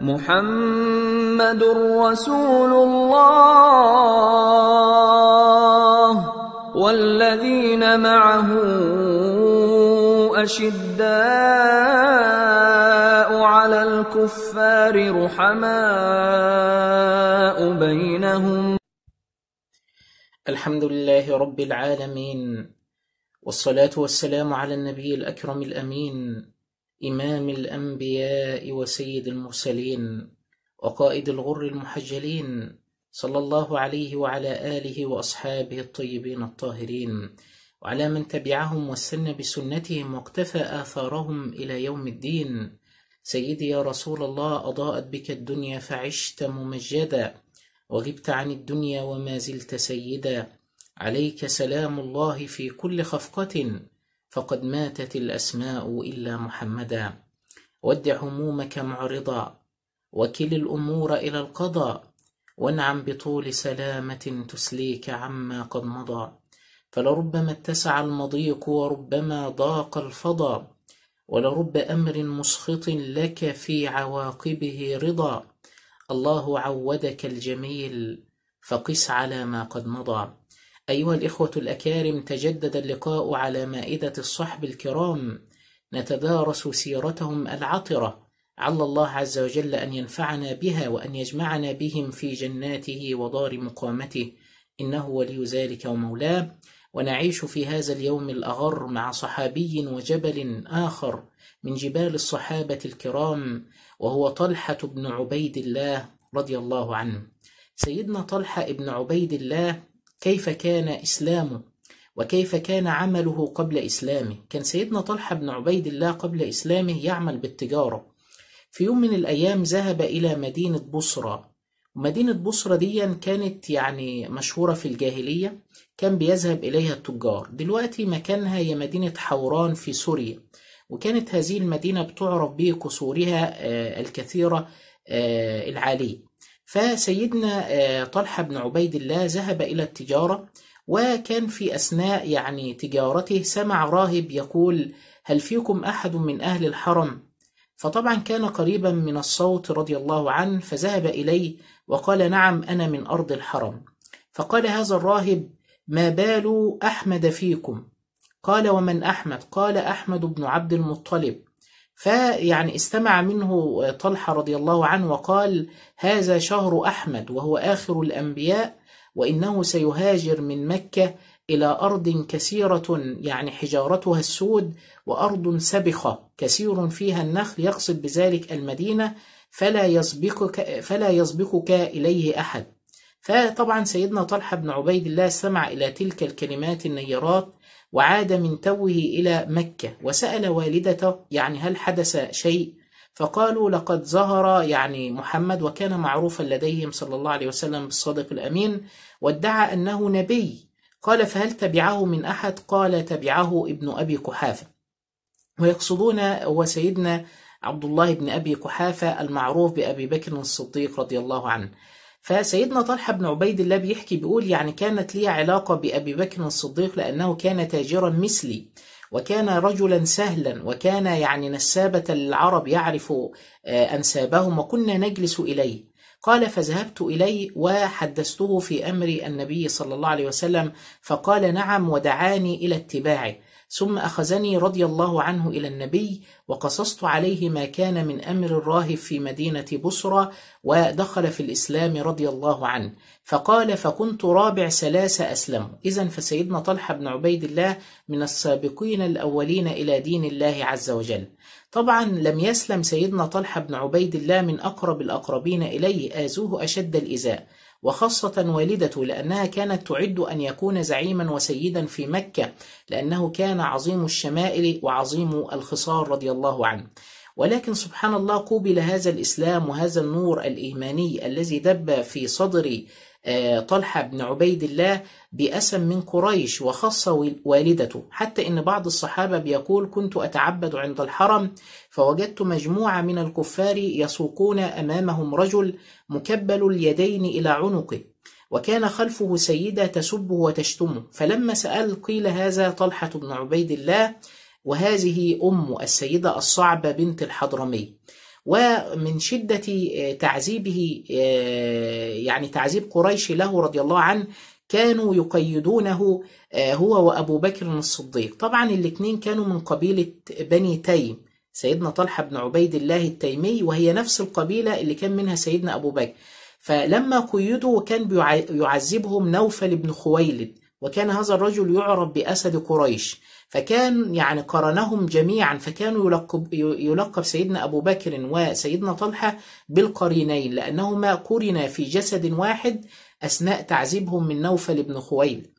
محمد رسول الله والذين معه أشداء على الكفار رحماء بينهم الحمد لله رب العالمين والصلاة والسلام على النبي الأكرم الأمين إمام الأنبياء وسيد المرسلين وقائد الغر المحجلين صلى الله عليه وعلى آله وأصحابه الطيبين الطاهرين وعلى من تبعهم واستنى بسنتهم واقتفى آثارهم إلى يوم الدين سيدي يا رسول الله أضاءت بك الدنيا فعشت ممجدا وغبت عن الدنيا وما زلت سيدا عليك سلام الله في كل خفقة فقد ماتت الأسماء إلا محمدا ودع همومك معرضا وكل الأمور إلى القضاء وانعم بطول سلامة تسليك عما قد مضى فلربما اتسع المضيق وربما ضاق الفضا ولرب أمر مسخط لك في عواقبه رضا الله عودك الجميل فقس على ما قد مضى أيها الإخوة الأكارم تجدد اللقاء على مائدة الصحب الكرام نتدارس سيرتهم العطرة عل الله عز وجل أن ينفعنا بها وأن يجمعنا بهم في جناته ودار مقامته إنه ولي ذلك ومولاه ونعيش في هذا اليوم الأغر مع صحابي وجبل آخر من جبال الصحابة الكرام وهو طلحة بن عبيد الله رضي الله عنه سيدنا طلحة بن عبيد الله كيف كان إسلامه وكيف كان عمله قبل إسلامه كان سيدنا طلحة بن عبيد الله قبل إسلامه يعمل بالتجارة في يوم من الأيام ذهب إلى مدينة بصرة ومدينة بصرة دي كانت يعني مشهورة في الجاهلية كان بيذهب إليها التجار دلوقتي مكانها هي مدينة حوران في سوريا وكانت هذه المدينة بتعرف بقصورها آه، الكثيرة آه، العالية فسيدنا آه، طلحة بن عبيد الله ذهب إلى التجارة وكان في أثناء يعني تجارته سمع راهب يقول هل فيكم أحد من أهل الحرم؟ فطبعا كان قريبا من الصوت رضي الله عنه فذهب إليه وقال نعم أنا من أرض الحرم فقال هذا الراهب ما بال أحمد فيكم قال ومن أحمد قال أحمد بن عبد المطلب فيعني استمع منه طلحة رضي الله عنه وقال هذا شهر أحمد وهو آخر الأنبياء وإنه سيهاجر من مكة إلى أرض كثيرة يعني حجارتها السود وأرض سبخة كثير فيها النخل يقصد بذلك المدينة فلا يسبقك, فلا يسبقك إليه أحد فطبعا سيدنا طلحة بن عبيد الله سمع إلى تلك الكلمات النيرات وعاد من توه إلى مكة وسأل والدته يعني هل حدث شيء فقالوا لقد ظهر يعني محمد وكان معروفا لديهم صلى الله عليه وسلم بالصادق الأمين وادعى أنه نبي قال فهل تبعه من أحد قال تبعه ابن أبي قحافة ويقصدون هو سيدنا عبد الله بن أبي قحافة المعروف بأبي بكر الصديق رضي الله عنه فسيدنا طلحة بن عبيد الله بيحكي بيقول يعني كانت لي علاقة بأبي بكر الصديق لأنه كان تاجرا مثلي وكان رجلا سهلا وكان يعني نسابة العرب يعرف آه، أنسابهم وكنا نجلس إليه قال فذهبت إليه وحدثته في أمر النبي صلى الله عليه وسلم فقال نعم ودعاني إلى اتباعه ثم أخذني رضي الله عنه إلى النبي وقصصت عليه ما كان من أمر الراهب في مدينة بصرة ودخل في الإسلام رضي الله عنه فقال فكنت رابع ثلاثة أسلموا إذا فسيدنا طلحة بن عبيد الله من السابقين الأولين إلى دين الله عز وجل طبعا لم يسلم سيدنا طلحة بن عبيد الله من أقرب الأقربين إليه آذوه أشد الإزاء وخاصة والدته لأنها كانت تعد أن يكون زعيما وسيدا في مكة لأنه كان عظيم الشمائل وعظيم الخصار رضي الله عنه ولكن سبحان الله قوبل هذا الإسلام وهذا النور الإيماني الذي دب في صدر آه، طلحة بن عبيد الله بأسم من قريش وخص والدته حتى إن بعض الصحابة بيقول كنت أتعبد عند الحرم فوجدت مجموعة من الكفار يسوقون أمامهم رجل مكبل اليدين إلى عنقه وكان خلفه سيدة تسبه وتشتمه فلما سأل قيل هذا طلحة بن عبيد الله وهذه أم السيدة الصعبة بنت الحضرمي ومن شدة آه، تعذيبه آه، يعني تعذيب قريش له رضي الله عنه كانوا يقيدونه آه، هو وأبو بكر الصديق طبعا الاثنين كانوا من قبيلة بني تيم سيدنا طلحة بن عبيد الله التيمي وهي نفس القبيلة اللي كان منها سيدنا أبو بكر فلما قيدوا كان يعذبهم نوفل بن خويلد وكان هذا الرجل يعرف بأسد قريش فكان يعني قرنهم جميعا فكانوا يلقب, يلقب سيدنا أبو بكر وسيدنا طلحة بالقرينين لأنهما قرنا في جسد واحد أثناء تعذيبهم من نوفل بن خويلد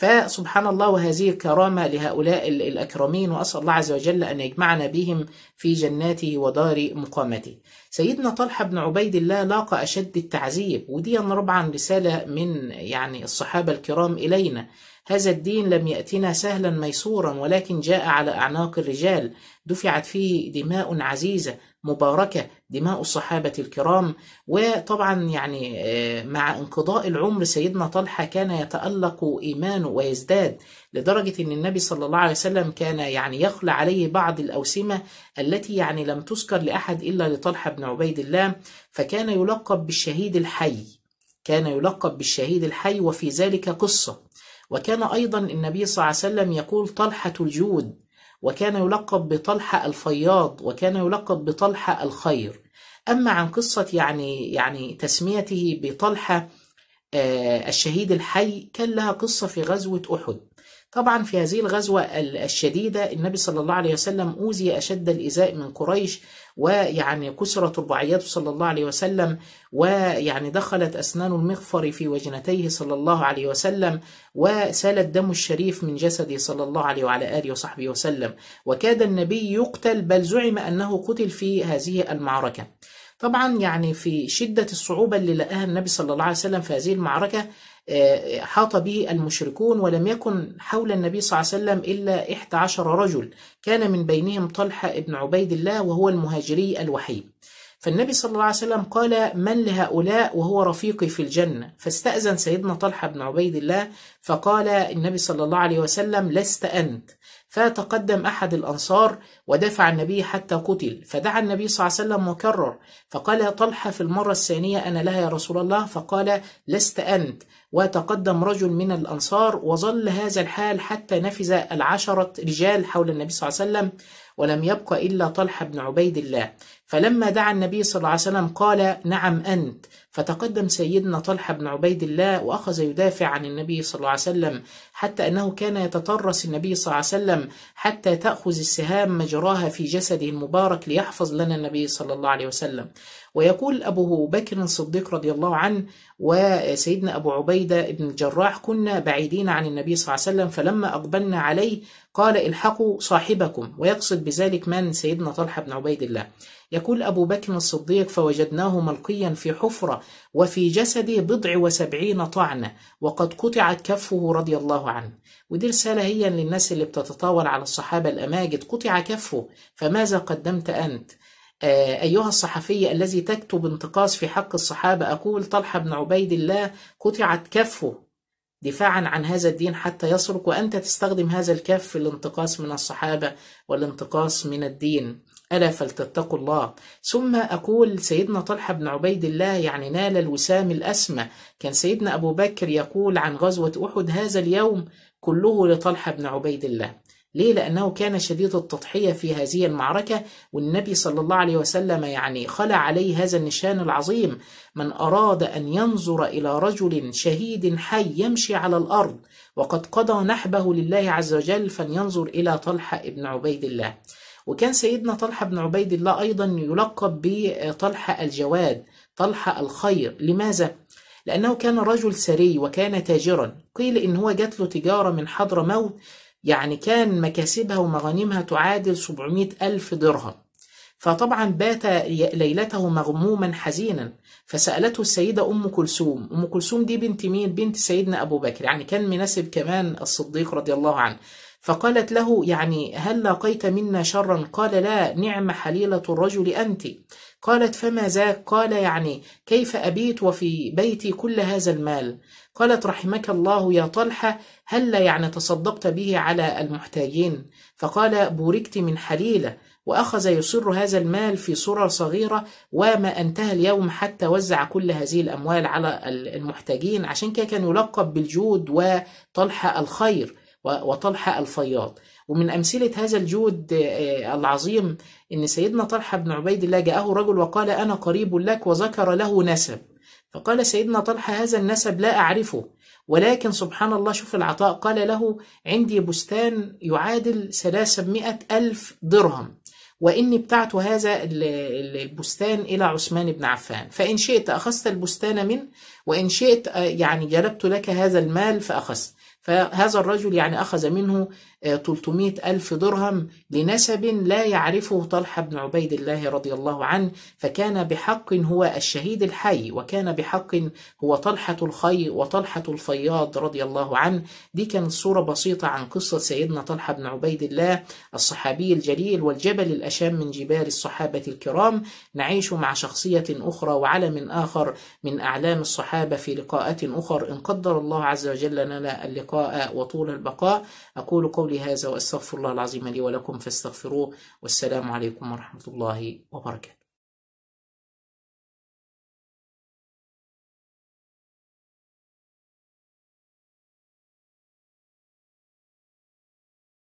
فسبحان الله وهذه كرامة لهؤلاء الأكرمين وأسأل الله عز وجل أن يجمعنا بهم في جناته ودار مقامته سيدنا طلحة بن عبيد الله لاقى أشد التعذيب ودي طبعا رسالة من يعني الصحابة الكرام إلينا هذا الدين لم يأتنا سهلا ميسورا ولكن جاء على أعناق الرجال دفعت فيه دماء عزيزة مباركة دماء الصحابة الكرام وطبعا يعني آه، مع انقضاء العمر سيدنا طلحة كان يتألق إيمانه ويزداد لدرجة أن النبي صلى الله عليه وسلم كان يعني يخلى عليه بعض الأوسمة التي يعني لم تذكر لأحد إلا لطلحة بن عبيد الله فكان يلقب بالشهيد الحي كان يلقب بالشهيد الحي وفي ذلك قصة وكان أيضا النبي صلى الله عليه وسلم يقول طلحة الجود وكان يلقب بطلحة الفياض وكان يلقب بطلحة الخير أما عن قصة يعني يعني تسميته بطلحة آه، الشهيد الحي كان لها قصة في غزوة أحد طبعا في هذه الغزوة الشديدة النبي صلى الله عليه وسلم أوذي أشد الإزاء من قريش ويعني كسرت رباعيته صلى الله عليه وسلم ويعني دخلت أسنان المغفر في وجنتيه صلى الله عليه وسلم وسال الدم الشريف من جسده صلى الله عليه وعلى آله وصحبه وسلم وكاد النبي يقتل بل زعم أنه قتل في هذه المعركة طبعا يعني في شدة الصعوبة اللي لقاها النبي صلى الله عليه وسلم في هذه المعركة حاط به المشركون ولم يكن حول النبي صلى الله عليه وسلم إلا 11 رجل كان من بينهم طلحة بن عبيد الله وهو المهاجري الوحيد فالنبي صلى الله عليه وسلم قال من لهؤلاء وهو رفيقي في الجنة فاستأذن سيدنا طلحة بن عبيد الله فقال النبي صلى الله عليه وسلم لست أنت فتقدم أحد الأنصار ودفع النبي حتى قتل فدعا النبي صلى الله عليه وسلم وكرر فقال طلحة في المرة الثانية أنا لها يا رسول الله فقال لست أنت وتقدم رجل من الأنصار وظل هذا الحال حتى نفذ العشرة رجال حول النبي صلى الله عليه وسلم ولم يبق إلا طلحة بن عبيد الله فلما دعا النبي صلى الله عليه وسلم قال نعم أنت فتقدم سيدنا طلحة بن عبيد الله وأخذ يدافع عن النبي صلى الله عليه وسلم حتى أنه كان يتطرس النبي صلى الله عليه وسلم حتى تأخذ السهام مجراها في جسده المبارك ليحفظ لنا النبي صلى الله عليه وسلم ويقول أبو بكر الصديق رضي الله عنه وسيدنا أبو عبيدة بن الجراح كنا بعيدين عن النبي صلى الله عليه وسلم فلما أقبلنا عليه قال الحقوا صاحبكم ويقصد بذلك من سيدنا طلحة بن عبيد الله يقول أبو بكر الصديق فوجدناه ملقيا في حفرة وفي جسده بضع وسبعين طعنة وقد قطعت كفه رضي الله عنه ودي رسالة هي للناس اللي بتتطاول على الصحابة الأماجد قطع كفه فماذا قدمت أنت؟ آه، أيها الصحفي الذي تكتب انتقاص في حق الصحابة أقول طلحة بن عبيد الله قطعت كفه دفاعا عن هذا الدين حتى يسرق وأنت تستخدم هذا الكف في الانتقاص من الصحابة والانتقاص من الدين ألا فلتتقوا الله ثم أقول سيدنا طلحة بن عبيد الله يعني نال الوسام الأسمى كان سيدنا أبو بكر يقول عن غزوة أحد هذا اليوم كله لطلحة بن عبيد الله ليه؟ لأنه كان شديد التضحية في هذه المعركة والنبي صلى الله عليه وسلم يعني خلع عليه هذا النشان العظيم من أراد أن ينظر إلى رجل شهيد حي يمشي على الأرض وقد قضى نحبه لله عز وجل فلينظر إلى طلحة بن عبيد الله وكان سيدنا طلحة بن عبيد الله أيضا يلقب بطلحة الجواد طلحة الخير لماذا؟ لأنه كان رجل سري وكان تاجرا قيل إن هو جات له تجارة من حضر موت يعني كان مكاسبها ومغانمها تعادل 700 ألف درهم فطبعا بات ليلته مغموما حزينا فسألته السيدة أم كلثوم أم كلثوم دي بنت مين؟ بنت سيدنا أبو بكر يعني كان مناسب كمان الصديق رضي الله عنه فقالت له يعني هل لاقيت منا شرا قال لا نعم حليلة الرجل أنت قالت فما ذاك قال يعني كيف أبيت وفي بيتي كل هذا المال قالت رحمك الله يا طلحة هل يعني تصدقت به على المحتاجين فقال بوركت من حليلة وأخذ يصر هذا المال في صورة صغيرة وما انتهى اليوم حتى وزع كل هذه الأموال على المحتاجين عشان كده كان يلقب بالجود وطلحة الخير وطلحة الفياض ومن أمثلة هذا الجود آه، آه، العظيم أن سيدنا طلحة بن عبيد الله جاءه رجل وقال أنا قريب لك وذكر له نسب فقال سيدنا طلحة هذا النسب لا أعرفه ولكن سبحان الله شوف العطاء قال له عندي بستان يعادل 300 ألف درهم وإني ابتعت هذا البستان إلى عثمان بن عفان فإن شئت أخذت البستان منه وإن شئت آه، يعني جلبت لك هذا المال فأخذت فهذا الرجل يعني أخذ منه 300 آه، ألف درهم لنسب لا يعرفه طلحة بن عبيد الله رضي الله عنه فكان بحق هو الشهيد الحي وكان بحق هو طلحة الخي وطلحة الفياض رضي الله عنه دي كانت صورة بسيطة عن قصة سيدنا طلحة بن عبيد الله الصحابي الجليل والجبل الأشام من جبال الصحابة الكرام نعيش مع شخصية أخرى وعلم آخر من أعلام الصحابة في لقاءات أخر إن قدر الله عز وجل لنا اللقاء وطول البقاء أقول قول قولي هذا وأستغفر الله العظيم لي ولكم فاستغفروه والسلام عليكم ورحمة الله وبركاته